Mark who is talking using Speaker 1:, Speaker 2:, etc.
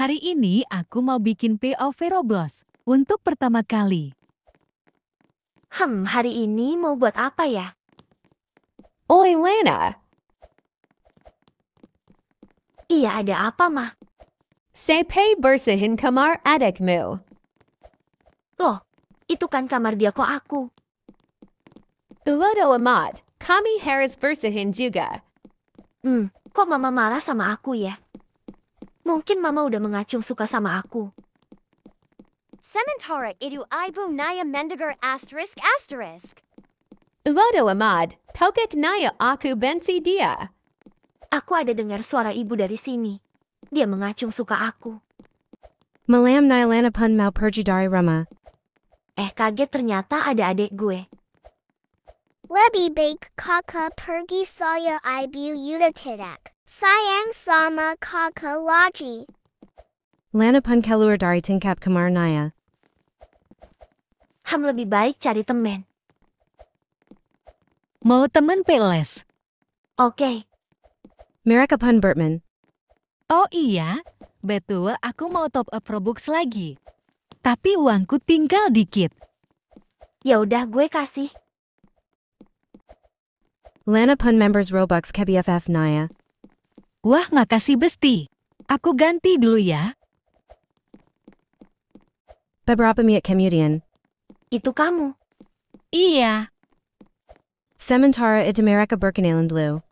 Speaker 1: Hari ini aku mau bikin POV Roblox untuk pertama kali. Hmm, hari ini mau buat apa ya? Oh, Elena. Iya, ada apa, Ma? Sepe bersihin kamar adikmu. Loh, itu kan kamar dia kok aku. Ulodo amat, kami harus bersihin juga. Hmm, kok mama marah sama aku ya? Mungkin mama udah mengacung suka sama aku. Sementara itu ibu naya mendengar asterisk asterisk. Lodo Ahmad, tokek naya aku benci dia. Aku ada dengar suara ibu dari sini. Dia mengacung suka aku.
Speaker 2: Malam Nilanapun mau pergi dari rumah. Eh kaget ternyata ada adik gue.
Speaker 3: Lebih baik kakak pergi saya ibu yuda tidak. Sayang sama kakak lagi.
Speaker 2: pun keluar dari tingkap kamar Naya.
Speaker 3: Ham lebih
Speaker 1: baik cari temen.
Speaker 2: Mau temen peles? Oke. Mereka pun Bertman. Oh iya, betul aku mau top up Robux lagi. Tapi uangku tinggal dikit. Ya udah gue kasih. Lana pun members Robux ke BFF Naya. Wah makasih Besti. Aku ganti dulu ya. Beberapa menit kemudian. Itu kamu. Iya. Sementara itu mereka berkenalan dulu.